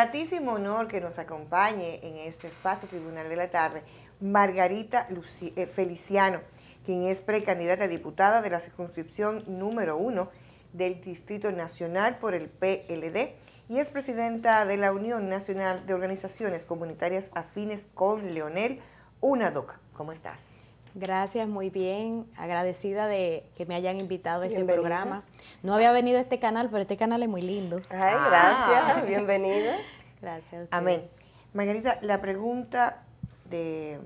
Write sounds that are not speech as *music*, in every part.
gratísimo honor que nos acompañe en este espacio Tribunal de la Tarde Margarita eh, Feliciano, quien es precandidata a diputada de la circunscripción número uno del Distrito Nacional por el PLD y es presidenta de la Unión Nacional de Organizaciones Comunitarias Afines con Leonel Unadoca. ¿Cómo estás? Gracias, muy bien. Agradecida de que me hayan invitado a este programa. No había venido a este canal, pero este canal es muy lindo. Ay, gracias, ah. bienvenida. Gracias. Amén. Margarita, la pregunta de,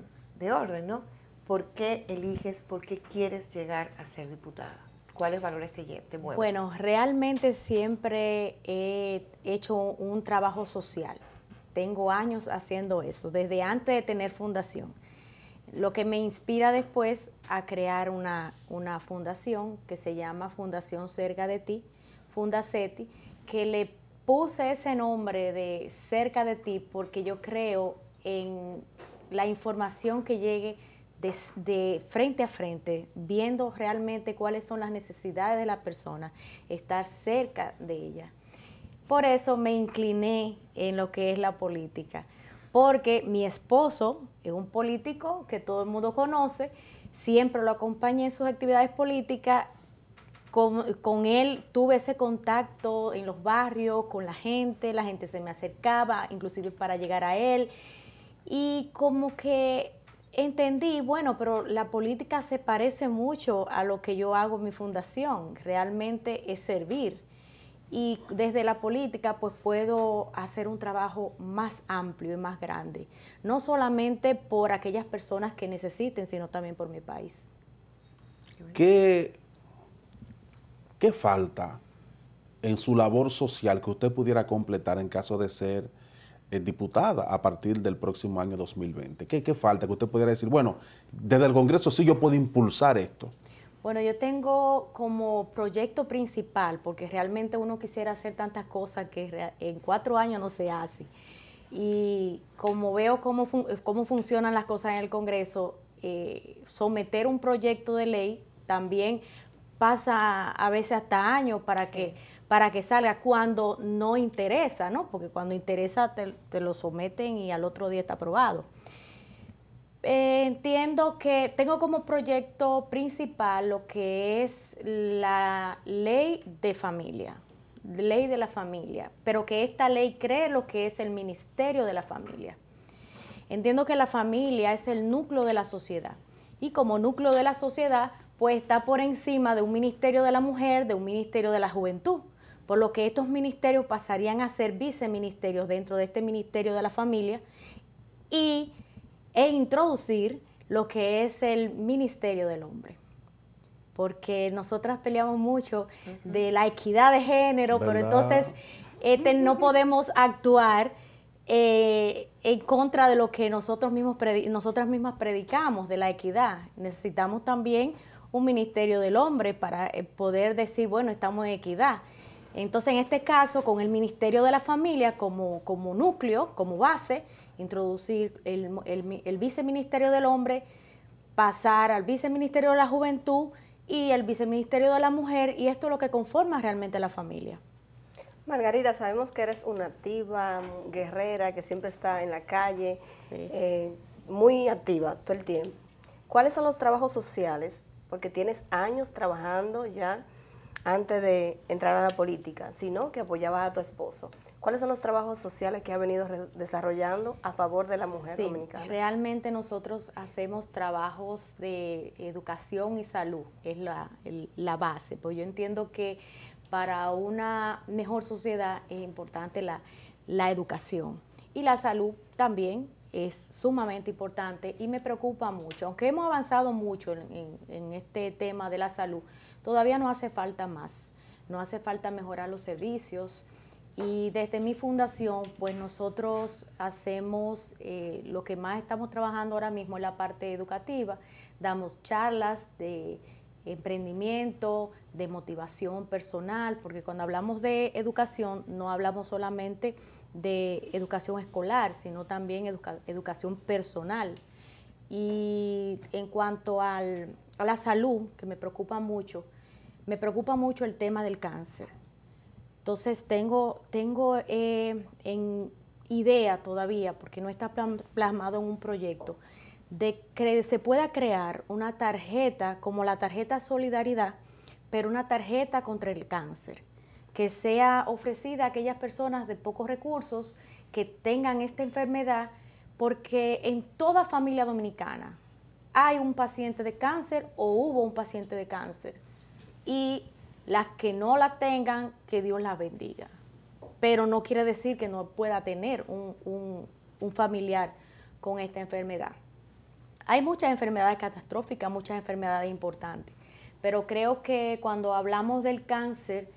orden, ¿no? ¿Por qué eliges, por qué quieres llegar a ser diputada? ¿Cuáles valores te, te mueven? Bueno, realmente siempre he hecho un trabajo social. Tengo años haciendo eso, desde antes de tener fundación lo que me inspira después a crear una, fundación que se llama Fundación Cerca de Ti, Fundaceti, que le puse ese nombre de Cerca de Ti porque yo creo en la información que llegue desde de, frente a frente, viendo realmente cuáles son las necesidades de la persona, estar cerca de ella. Por eso me incliné en lo que es la política, porque mi esposo es un político que todo el mundo conoce, siempre lo acompañé en sus actividades políticas. Con, él tuve ese contacto en los barrios, con la gente, la gente se me acercaba, inclusive para llegar a él. Y como que entendí, bueno, pero la política se parece mucho a lo que yo hago en mi fundación, realmente es servir y desde la política pues puedo hacer un trabajo más amplio y más grande, no solamente por aquellas personas que necesiten, sino también por mi país. ¿Qué, qué falta en su labor social que usted pudiera completar en caso de ser eh, diputada a partir del próximo año 2020? ¿Qué, ¿Qué falta que usted pudiera decir, bueno, desde el Congreso sí yo puedo impulsar esto? Bueno, yo tengo como proyecto principal, porque realmente uno quisiera hacer tantas cosas que en cuatro años no se hace. Y como veo cómo, cómo funcionan las cosas en el Congreso, eh, someter un proyecto de ley también pasa a veces hasta años para que para que salga cuando no interesa, ¿no? Porque cuando interesa te lo someten y al otro día está aprobado. Eh, entiendo que tengo como proyecto principal lo que es la ley de familia, ley de la familia, pero que esta ley cree lo que es el ministerio de la familia. Entiendo que la familia es el núcleo de la sociedad y como núcleo de la sociedad, pues está por encima de un ministerio de la mujer, de un ministerio de la juventud, por lo que estos ministerios pasarían a ser viceministerios dentro de este ministerio de la familia y e introducir lo que es el ministerio del hombre. Porque nosotras peleamos mucho de la equidad de género, pero entonces este, no podemos actuar eh, en contra de lo que nosotros mismos nosotras mismas predicamos de la equidad. Necesitamos también un ministerio del hombre para eh, poder decir, bueno, estamos en equidad. Entonces, en este caso, con el Ministerio de la Familia como, como núcleo, como base, introducir el, viceministerio del hombre, pasar al viceministerio de la juventud y el viceministerio de la mujer, y esto es lo que conforma realmente la familia. Margarita, sabemos que eres una activa mm, guerrera que siempre está en la calle, eh, muy activa todo el tiempo. ¿Cuáles son los trabajos sociales? Porque tienes años trabajando ya antes de entrar a la política, sino que apoyabas a tu esposo. ¿Cuáles son los trabajos sociales que ha venido desarrollando a favor de la mujer sí, dominicana? Realmente nosotros hacemos trabajos de educación y salud, es la, base, pues yo entiendo que para una mejor sociedad es importante la, la educación y la salud también es sumamente importante y me preocupa mucho. Aunque hemos avanzado mucho en, este tema de la salud, todavía no hace falta más, no hace falta mejorar los servicios. Y desde mi fundación, pues nosotros hacemos eh, lo que más estamos trabajando ahora mismo en la parte educativa. Damos charlas de emprendimiento, de motivación personal, porque cuando hablamos de educación no hablamos solamente de de educación escolar, sino también educación personal. Y en cuanto a la salud, que me preocupa mucho, me preocupa mucho el tema del cáncer. Entonces tengo, tengo eh, en idea todavía, porque no está plasmado en un proyecto, de que se pueda crear una tarjeta como la tarjeta Solidaridad, pero una tarjeta contra el cáncer que sea ofrecida a aquellas personas de pocos recursos que tengan esta enfermedad, porque en toda familia dominicana hay un paciente de cáncer o hubo un paciente de cáncer. Y las que no la tengan, que Dios las bendiga. Pero no quiere decir que no pueda tener un, un familiar con esta enfermedad. Hay muchas enfermedades catastróficas, muchas enfermedades importantes, pero creo que cuando hablamos del cáncer,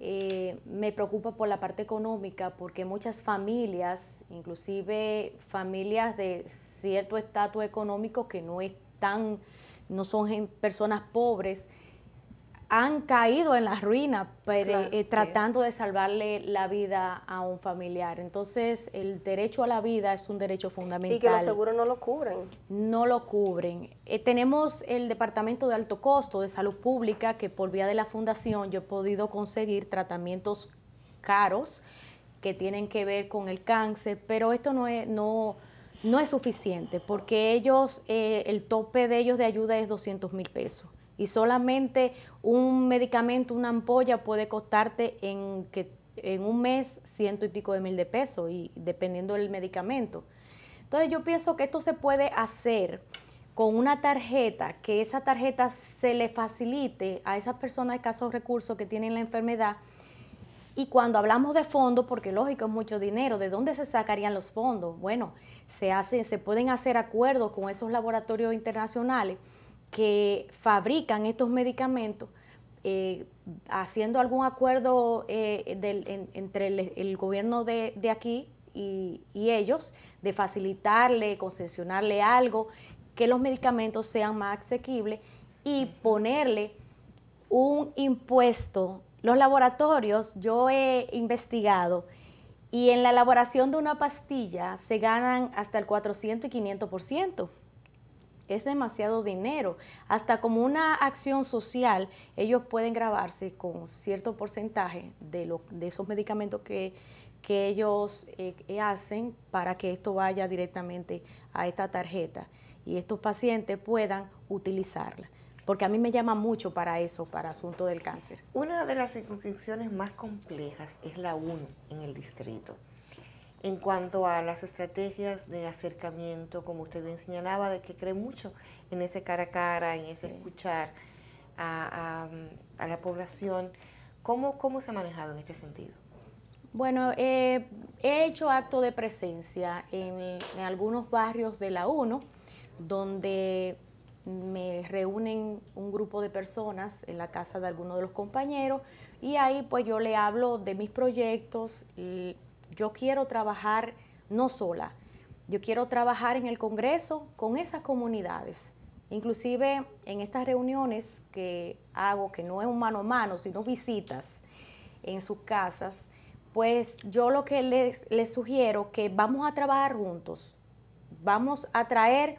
eh, me preocupa por la parte económica, porque muchas familias, inclusive familias de cierto estatus económico que no están, no son personas pobres, han caído en la ruina pero, eh, tratando de salvarle la vida a un familiar. Entonces, el derecho a la vida es un derecho fundamental. Y que los seguros no lo cubren. No lo cubren. Eh, tenemos el Departamento de Alto Costo de Salud Pública, que por vía de la Fundación yo he podido conseguir tratamientos caros que tienen que ver con el cáncer, pero esto no es... No, no es suficiente porque ellos, eh, el tope de ellos de ayuda es 200 mil pesos y solamente un medicamento, una ampolla puede costarte en, que, en un mes ciento y pico de mil de pesos, y dependiendo del medicamento. Entonces yo pienso que esto se puede hacer con una tarjeta, que esa tarjeta se le facilite a esas personas de escasos recursos que tienen la enfermedad. Y cuando hablamos de fondos, porque lógico es mucho dinero, ¿de dónde se sacarían los fondos? Bueno, se, se pueden hacer acuerdos con esos laboratorios internacionales que fabrican estos medicamentos eh, haciendo algún acuerdo eh, entre el, gobierno de, aquí y, y ellos, de facilitarle, concesionarle algo, que los medicamentos sean más asequibles y ponerle un impuesto. Los laboratorios, yo he investigado, y en la elaboración de una pastilla se ganan hasta el 400 y 500% es demasiado dinero. Hasta como una acción social, ellos pueden grabarse con cierto porcentaje de, lo, de esos medicamentos que, ellos eh, eh, hacen para que esto vaya directamente a esta tarjeta y estos pacientes puedan utilizarla porque a mí me llama mucho para eso, para asunto del cáncer. Una de las circunscripciones más complejas es la 1 en el distrito en cuanto a las estrategias de acercamiento, como usted bien señalaba, de que cree mucho en ese cara a cara, en ese escuchar a, la población. ¿Cómo, ¿Cómo se ha manejado en este sentido? Bueno, eh, he hecho acto de presencia en, algunos barrios de la UNO, donde me reúnen un grupo de personas en la casa de algunos de los compañeros y ahí pues yo le hablo de mis proyectos, yo quiero trabajar no sola, yo quiero trabajar en el Congreso con esas comunidades. Inclusive en estas reuniones que hago, que no es un mano a mano, sino visitas en sus casas, pues yo lo que les, les sugiero que vamos a trabajar juntos, vamos a traer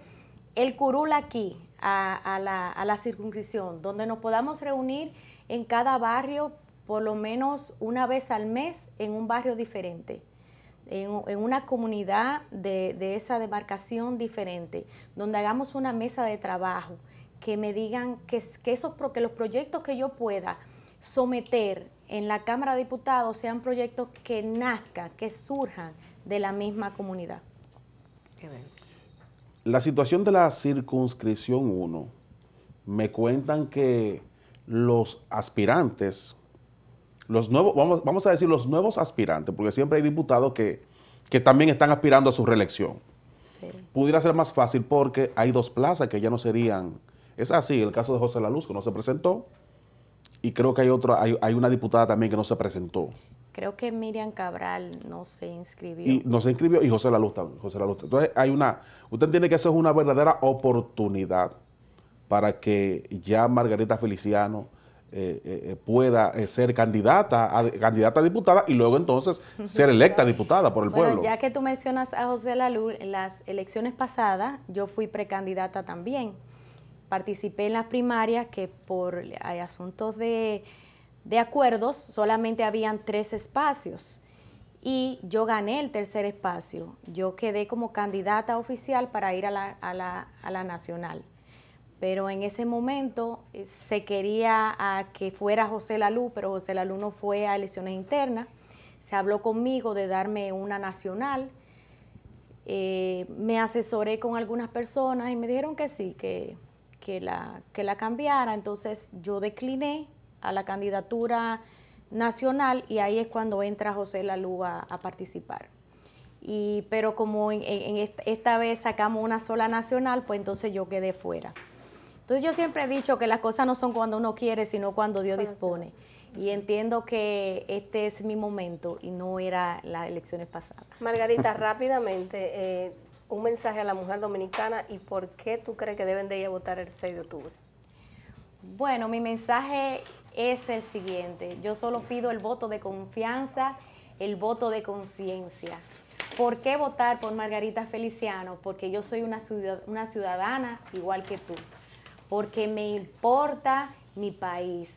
el curul aquí, a, la, a circunscripción, donde nos podamos reunir en cada barrio por lo menos una vez al mes en un barrio diferente en, una comunidad de, esa demarcación diferente, donde hagamos una mesa de trabajo, que me digan que, que, esos, que los proyectos que yo pueda someter en la Cámara de Diputados sean proyectos que nazcan, que surjan de la misma comunidad. La situación de la circunscripción 1, me cuentan que los aspirantes los nuevos, vamos, vamos a decir los nuevos aspirantes, porque siempre hay diputados que, también están aspirando a su reelección. Pudiera ser más fácil porque hay dos plazas que ya no serían. Es así, el caso de José Laluz, que no se presentó, y creo que hay otro hay, hay, una diputada también que no se presentó. Creo que Miriam Cabral no se inscribió. Y no se inscribió, y José Laluz también. José Entonces hay una, usted tiene que eso es una verdadera oportunidad para que ya Margarita Feliciano eh, eh, pueda eh, ser candidata a, candidata diputada y luego entonces *laughs* ser electa diputada por el bueno, pueblo. Ya que tú mencionas a José Lalú, en las elecciones pasadas yo fui precandidata también. Participé en las primarias que por asuntos de, de acuerdos solamente habían tres espacios y yo gané el tercer espacio. Yo quedé como candidata oficial para ir a la, a la, a la nacional pero en ese momento eh, se quería a que fuera José Lalú, pero José Lalú no fue a elecciones internas. Se habló conmigo de darme una nacional. Eh, me asesoré con algunas personas y me dijeron que sí, que, que, la, cambiara. Entonces yo decliné a la candidatura nacional y ahí es cuando entra José Lalú a, participar. pero como en, esta vez sacamos una sola nacional, pues entonces yo quedé fuera. Entonces yo siempre he dicho que las cosas no son cuando uno quiere, sino cuando Dios dispone. Y entiendo que este es mi momento y no era las elecciones pasadas. Margarita, *laughs* rápidamente, eh, un mensaje a la mujer dominicana y por qué tú crees que deben de ir a votar el 6 de octubre. Bueno, mi mensaje es el siguiente. Yo solo pido el voto de confianza, el voto de conciencia. ¿Por qué votar por Margarita Feliciano? Porque yo soy una ciudadana igual que tú porque me importa mi país,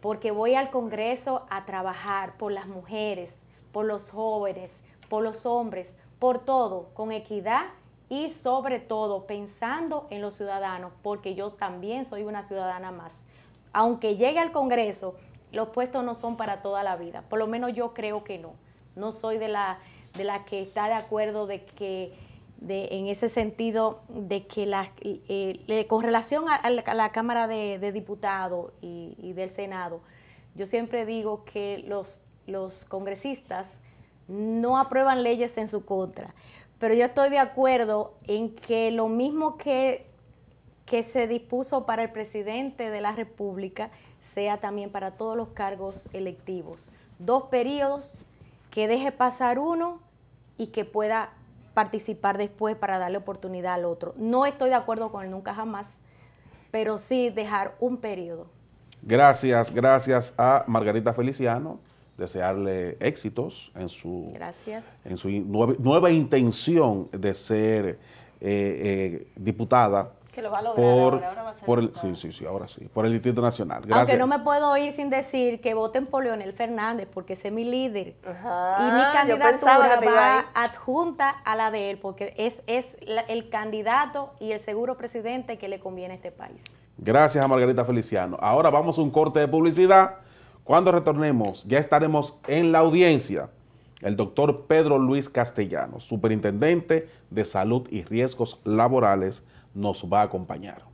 porque voy al Congreso a trabajar por las mujeres, por los jóvenes, por los hombres, por todo, con equidad y sobre todo pensando en los ciudadanos, porque yo también soy una ciudadana más. Aunque llegue al Congreso, los puestos no son para toda la vida, por lo menos yo creo que no. No soy de la, de la que está de acuerdo de que en ese sentido de que la, eh, con relación a, la, Cámara de, Diputados y, del Senado, yo siempre digo que los, los congresistas no aprueban leyes en su contra, pero yo estoy de acuerdo en que lo mismo que, que se dispuso para el presidente de la República sea también para todos los cargos electivos. Dos periodos, que deje pasar uno y que pueda participar después para darle oportunidad al otro. No estoy de acuerdo con el nunca jamás, pero sí dejar un periodo. Gracias, gracias a Margarita Feliciano. Desearle éxitos en su, En su nueva, intención de ser eh, eh diputada que lo va a lograr ahora, va a ser sí, sí, sí, ahora sí, por el distrito Nacional. Gracias. Aunque no me puedo oír sin decir que voten por Leonel Fernández, porque ese es mi líder. y mi candidatura va adjunta a la de él, porque es, es el candidato y el seguro presidente que le conviene a este país. Gracias a Margarita Feliciano. Ahora vamos a un corte de publicidad. Cuando retornemos, ya estaremos en la audiencia el doctor Pedro Luis Castellano, superintendente de Salud y Riesgos Laborales nos va a acompañar.